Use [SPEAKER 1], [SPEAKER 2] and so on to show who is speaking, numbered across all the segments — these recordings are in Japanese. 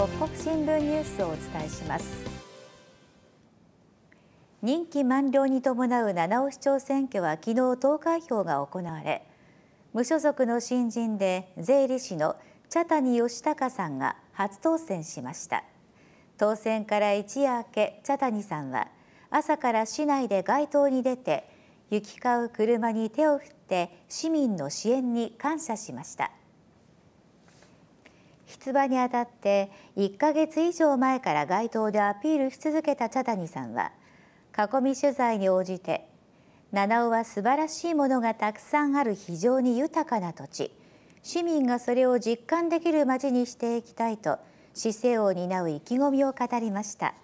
[SPEAKER 1] 北国新聞ニュースをお伝えします任期満了に伴う七尾市長選挙は昨日投開票が行われ無所属の新人で税理士の茶谷義孝さんが初当選しました当選から一夜明け茶谷さんは朝から市内で街頭に出て行き交う車に手を振って市民の支援に感謝しました。出馬にあたって1ヶ月以上前から街頭でアピールし続けた茶谷さんは囲み取材に応じて七尾は素晴らしいものがたくさんある非常に豊かな土地市民がそれを実感できる街にしていきたいと市政を担う意気込みを語りました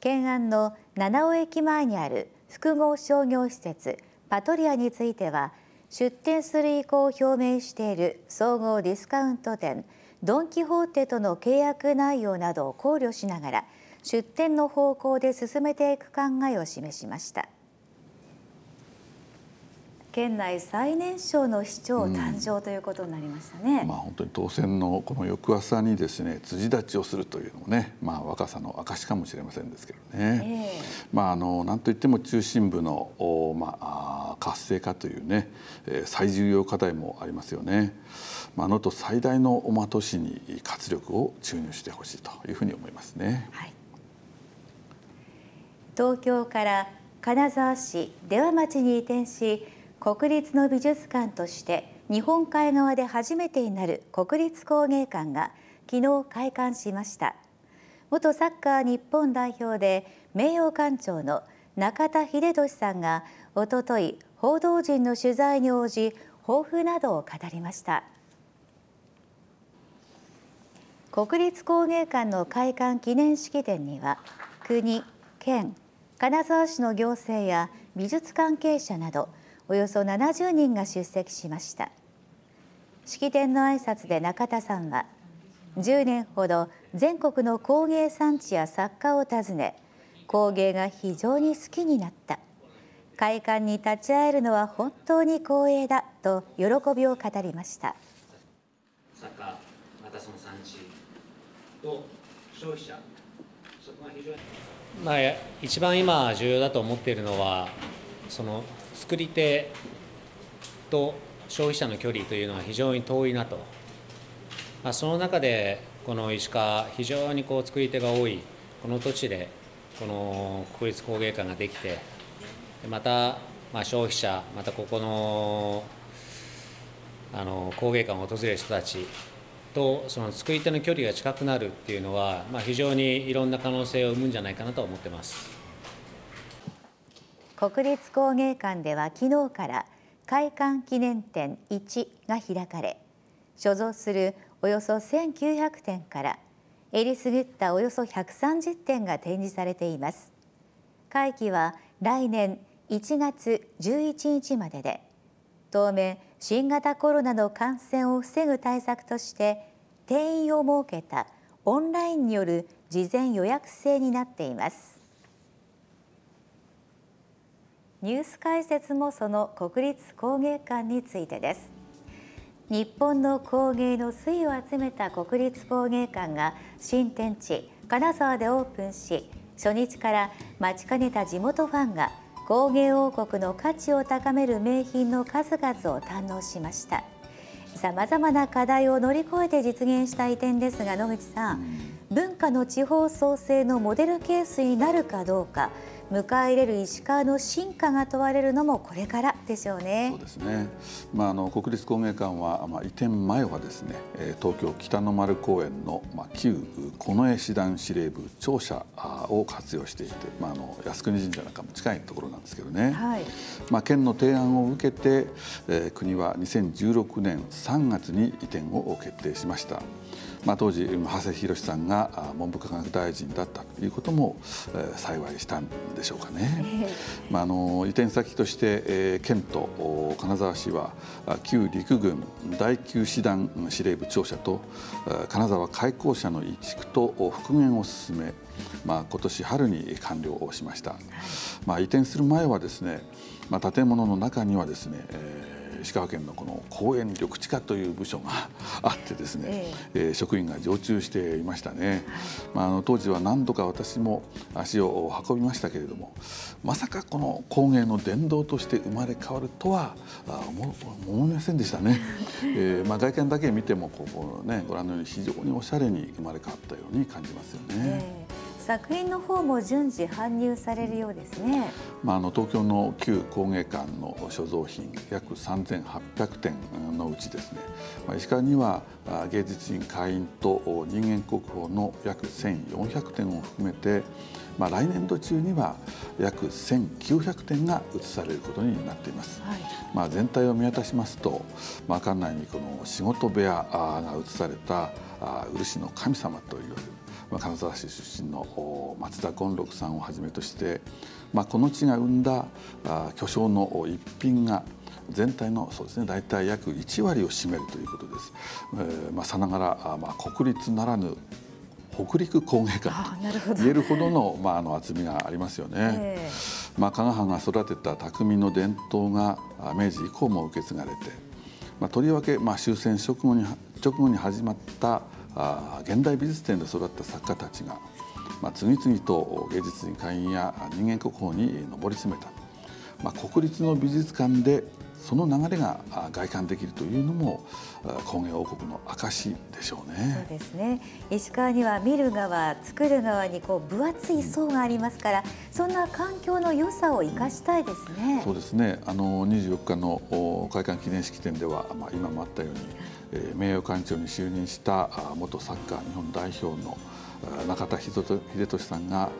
[SPEAKER 1] 県案の七尾駅前にある複合商業施設パトリアについては出店する意向を表明している総合ディスカウント店ドン・キホーテとの契約内容などを考慮しながら出店の方向で進めていく考えを示しました。県内最年少の市長誕生ということになりましたね、うん、まあ、
[SPEAKER 2] 本当に当選のこの翌朝にですね辻立ちをするというのもね、まあ、若さの証かもしれませんですけどね、えー、まあ、あのなんといっても中心部のお、まあ、活性化というね、え最重要課題もありますよね。まあ、能登最大の大和市に活力を注入してほしいというふうに思いますね。はい、
[SPEAKER 1] 東京から金沢市出羽町に移転し国立の美術館として日本海側で初めてになる国立工芸館が昨日開館しました元サッカー日本代表で名誉館長の中田英寿さんがおととい報道陣の取材に応じ抱負などを語りました国立工芸館の開館記念式典には国、県、金沢市の行政や美術関係者などおよそ70人が出席しました式典の挨拶で中田さんは10年ほど全国の工芸産地や作家を訪ね工芸が非常に好きになった会館に立ち会えるのは本当に光栄だと喜びを語りました作家またその産地と消費者そこが非常にまあ一番今重要だと思っているのはその作り手と消費者の距離というのは非常に遠いなと、まあ、その中でこの石川非常にこう作り手が多いこの土地でこの国立工芸館ができてまたまあ消費者またここのあの工芸館を訪れる人たちとその作り手の距離が近くなるっていうのは、まあ、非常にいろんな可能性を生むんじゃないかなと思ってます。国立工芸館では昨日から開館記念展1が開かれ所蔵するおよそ1900点からえりすぐったおよそ130点が展示されています会期は来年1月11日までで当面新型コロナの感染を防ぐ対策として定員を設けたオンラインによる事前予約制になっていますニュース解説もその国立工芸館についてです日本の工芸の粋を集めた国立工芸館が新天地金沢でオープンし初日から待ちかねた地元ファンが工芸王国の価値を高める名品の数々を堪能しましたさまざまな課題を乗り越えて実現した移転ですが野口さん、文化の地方創生のモデルケースになるかどうか迎え入れる石川の進化が問われるのもこれからでしょうね。そうで
[SPEAKER 2] すね。まああの国立公明館はまあ移転前はですね、東京北の丸公園のまあ旧近衛師団司令部庁舎を活用していて、まああの靖国神社なんかも近いところなんですけどね。はい。まあ県の提案を受けて、え国は2016年3月に移転を決定しました。まあ、当時長谷博さんが文部科学大臣だったということも、えー、幸いしたんでしょうかね、えー、まあ、あの移転先として、えー、県と金沢市は旧陸軍第9師団司令部庁舎と金沢開港舎の移築と復元を進めまあ、今年春に完了をしました、まあ、移転する前はですね、まあ、建物の中にはですね、えー石川県のこの公園緑地課という部署が あってですね、えー、職員が常駐していましたね、まあ、あの当時は何度か私も足を運びましたけれどもまさかこの工芸の殿堂として生まれ変わるとは思いませんでしたね、えーまあ、外見だけ見てもこう、ね、ご覧のように非常におしゃれに生まれ変わったように感じますよね。
[SPEAKER 1] 作品の方も順次搬入されるようですね、
[SPEAKER 2] まあ、あの東京の旧工芸館の所蔵品約三千八百点のうちですね、まあ、石川には芸術院会員と人間国宝の約千四百点を含めて、まあ、来年度中には約千九百点が移されることになっています、はい、まあ、全体を見渡しますと、まあ、館内にこの仕事部屋が移された漆の神様というまあ、金沢市出身の松田権六さんをはじめとして、まあ、この地が生んだあ巨匠の一品が全体のそうですね大体約1割を占めるということです。えー、まあ、さながら、まあ、国立ならぬ北陸工芸館
[SPEAKER 1] と言えるほど
[SPEAKER 2] のまあ、あの厚みがありますよね。えー、まあ、加賀藩が育てた匠の伝統が明治以降も受け継がれて、まあ、とりわけ、まあ、終戦直後に直後に始まったあ現代美術展で育った作家たちが、まあ、次々と芸術に会員や人間国宝に上り詰めた、まあ、国立の美術館でその流れが外観できるというのも工業王国の証でしょうね
[SPEAKER 1] そうですね石川には見る側作る側にこう分厚い層がありますからそんな環境の良さを生かしたいですねそ
[SPEAKER 2] うですねあの二十四日の開館記念式典では、まあ、今もあったように、えー、名誉館長に就任した元サッカー日本代表の中田英寿さんが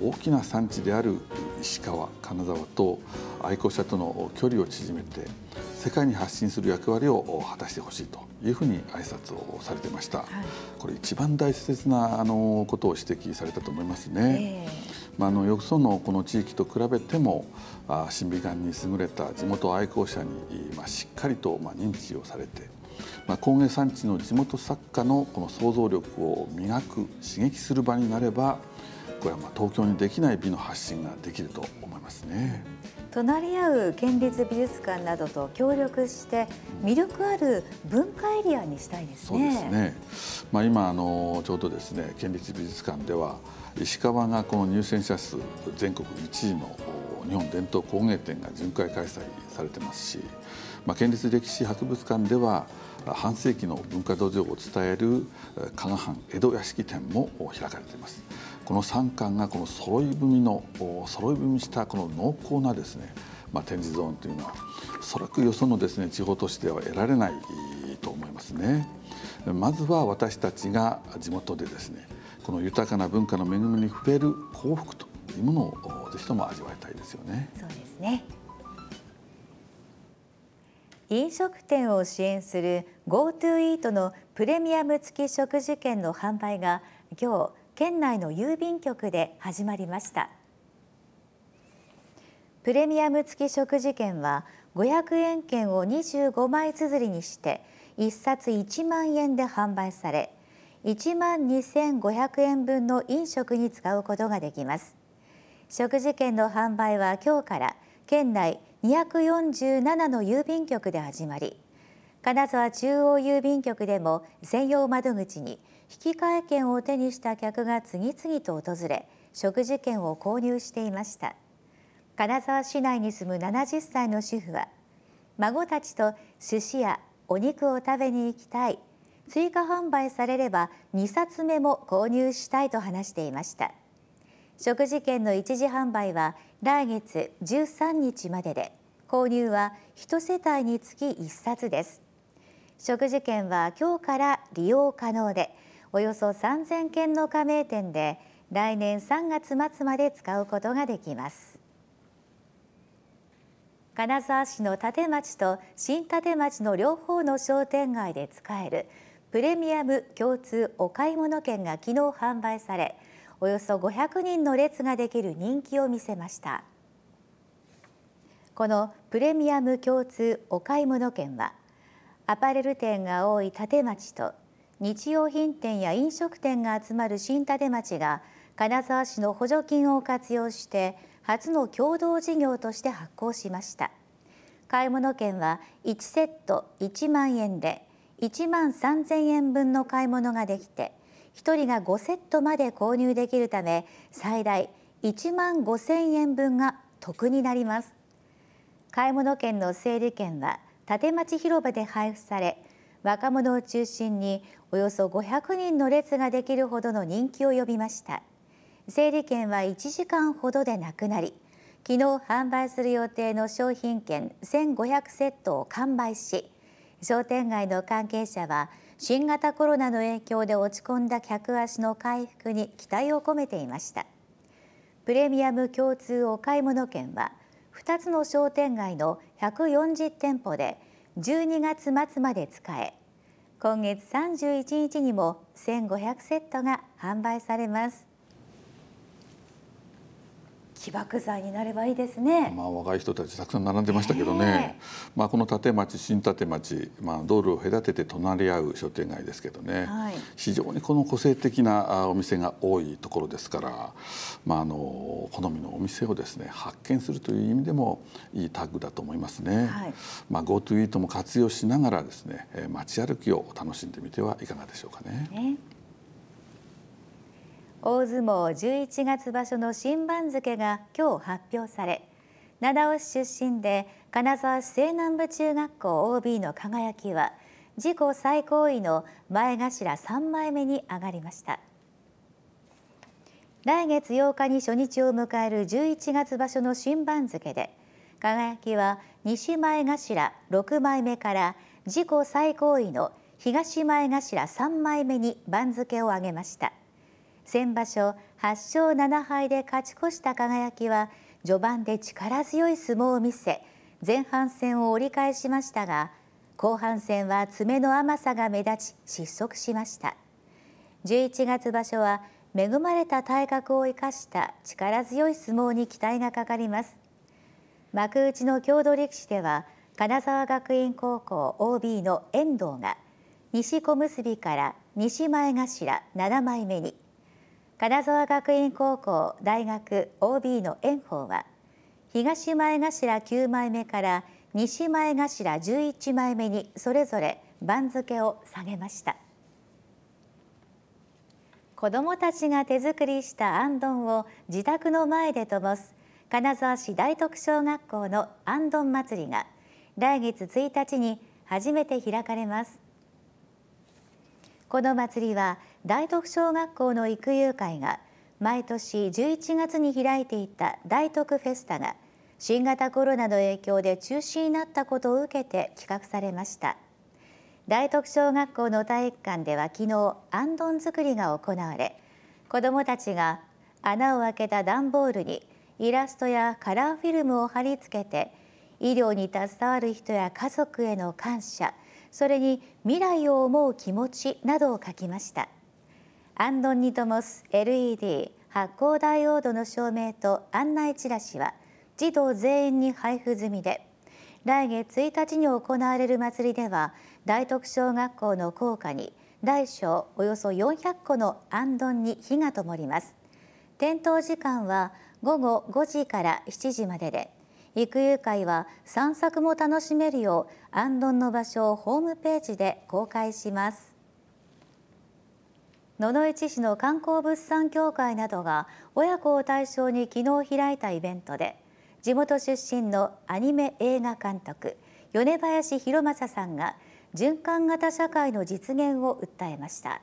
[SPEAKER 2] 大きな産地である石川金沢と愛好者との距離を縮めて世界に発信する役割を果たしてほしいというふうに挨拶をされてました、はい、これ一番大切なあのことを指摘されたと思いますね。えー、まあ、あのよくそのこの地域と比べてもあ神美眼に優れた地元愛好者に、まあ、しっかりと、まあ、認知をされて、まあ、工芸産地の地元作家のこの想像力を磨く刺激する場になればまあ東京にできない美の発信ができると思いますね。
[SPEAKER 1] 隣り合う県立美術館などと協力して魅力ある文化エリアにしたいですね。そうで
[SPEAKER 2] すねまあ、今あのちょうどですね県立美術館では石川がこの入選者数全国1位の日本伝統工芸展が巡回開催されてますし、まあ、県立歴史博物館では半世紀の文化土壌を伝える加賀藩江戸屋敷展も開かれていますこの3巻がこの揃い踏みの揃い踏みしたこの濃厚なですね、まあ、展示ゾーンというのはおそらくよそのですね地方都市では得られないと思いますねまずは私たちが地元でですねこの豊かな文化の恵みに触れる幸福というものをぜひとも味わいたいですよねそうです
[SPEAKER 1] ね飲食店を支援する GoTo イートのプレミアム付き食事券の販売が今日県内の郵便局で始まりましたプレミアム付き食事券は500円券を25枚綴りにして1冊1万円で販売され1万2500円分の飲食に使うことができます食事券の販売は今日から県内247の郵便局で始まり金沢中央郵便局でも専用窓口に引き換え券を手にした客が次々と訪れ食事券を購入していました金沢市内に住む70歳の主婦は孫たちと寿司やお肉を食べに行きたい追加販売されれば2冊目も購入したいと話していました食事券の一時販売は来月13日までで購入は1世帯につき1冊です食事券は今日から利用可能でおよそ3000件の加盟店で来年3月末まで使うことができます金沢市の立町と新立町の両方の商店街で使えるプレミアム共通お買い物券が昨日販売されおよそ500人の列ができる人気を見せましたこのプレミアム共通お買い物券はアパレル店が多い立町と日用品店や飲食店が集まる新立町が金沢市の補助金を活用して初の共同事業として発行しました買い物券は1セット1万円で1万3000円分の買い物ができて1人が5セットまで購入できるため最大1万5千円分が得になります買い物券の整理券は立町広場で配布され若者を中心におよそ500人の列ができるほどの人気を呼びました整理券は1時間ほどでなくなり昨日販売する予定の商品券1500セットを完売し商店街の関係者は新型コロナの影響で落ち込んだ客足の回復に期待を込めていましたプレミアム共通お買い物券は2つの商店街の140店舗で12月末まで使え今月31日にも1500セットが販売されます起爆剤になればいいですね。まあ
[SPEAKER 2] 若い人たちたくさん並んでましたけどね。まあこの立町新立町、まあ道路を隔てて隣り合う商店街ですけどね。はい、非常にこの個性的なお店が多いところですから、まああの好みのお店をですね発見するという意味でもいいタッグだと思いますね。はい、まあ GoTo イートも活用しながらですね、街歩きを楽しんでみてはいかがでしょうかね。
[SPEAKER 1] ね大相撲11月場所の新番付が今日発表され七尾市出身で金沢市西南部中学校 OB の輝は自己最高位の前頭3枚目に上がりました来月8日に初日を迎える11月場所の新番付で輝は西前頭6枚目から自己最高位の東前頭3枚目に番付を上げました。先場所8勝7敗で勝ち越した輝は序盤で力強い相撲を見せ前半戦を折り返しましたが後半戦は爪の甘さが目立ち失速しました11月場所は恵まれた体格を生かした力強い相撲に期待がかかります幕内の郷土力士では金沢学院高校 OB の遠藤が西小結から西前頭7枚目に金沢学院高校大学 OB の炎鵬は東前頭9枚目から西前頭11枚目にそれぞれ番付を下げました子どもたちが手作りしたあんどんを自宅の前で灯す金沢市大徳小学校のあんどん祭りが来月1日に初めて開かれます。この祭りは大徳小学校の育友会が毎年11月に開いていた大徳フェスタが新型コロナの影響で中止になったことを受けて企画されました大徳小学校の体育館では昨日あんどん作りが行われ子どもたちが穴を開けた段ボールにイラストやカラーフィルムを貼り付けて医療に携わる人や家族への感謝それに未来を思う気持ちなどを書きましたアンドンに灯す LED 発光ダイオードの照明と案内チラシは児童全員に配布済みで来月1日に行われる祭りでは大徳小学校の校歌に大小およそ400個のあんどんに火が灯ります点灯時間は午後5時から7時までで育友会は散策も楽しめるよう安どんの場所をホームページで公開します野々市市の観光物産協会などが親子を対象に昨日開いたイベントで地元出身のアニメ映画監督米林弘正さんが循環型社会の実現を訴えました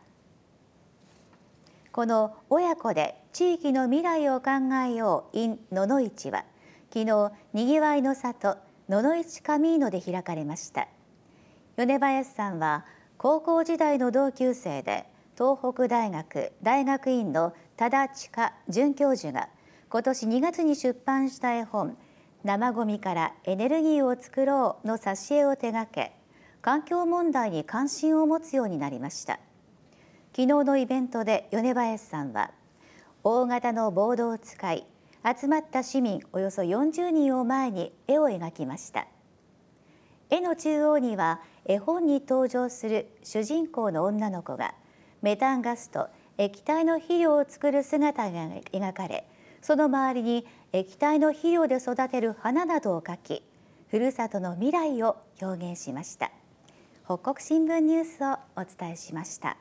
[SPEAKER 1] この親子で地域の未来を考えよう in 野々市は「昨日にぎわいの里野々市カミーノで開かれました米林さんは高校時代の同級生で東北大学大学院の多田千佳准教授が今年2月に出版した絵本「生ごみからエネルギーを作ろう」の挿絵を手掛け環境問題に関心を持つようになりました昨日のイベントで米林さんは大型のボードを使い集まった市民およそ40人を前に絵を描きました絵の中央には絵本に登場する主人公の女の子がメタンガスと液体の肥料を作る姿が描かれその周りに液体の肥料で育てる花などを描きふるさとの未来を表現しました北国新聞ニュースをお伝えしました。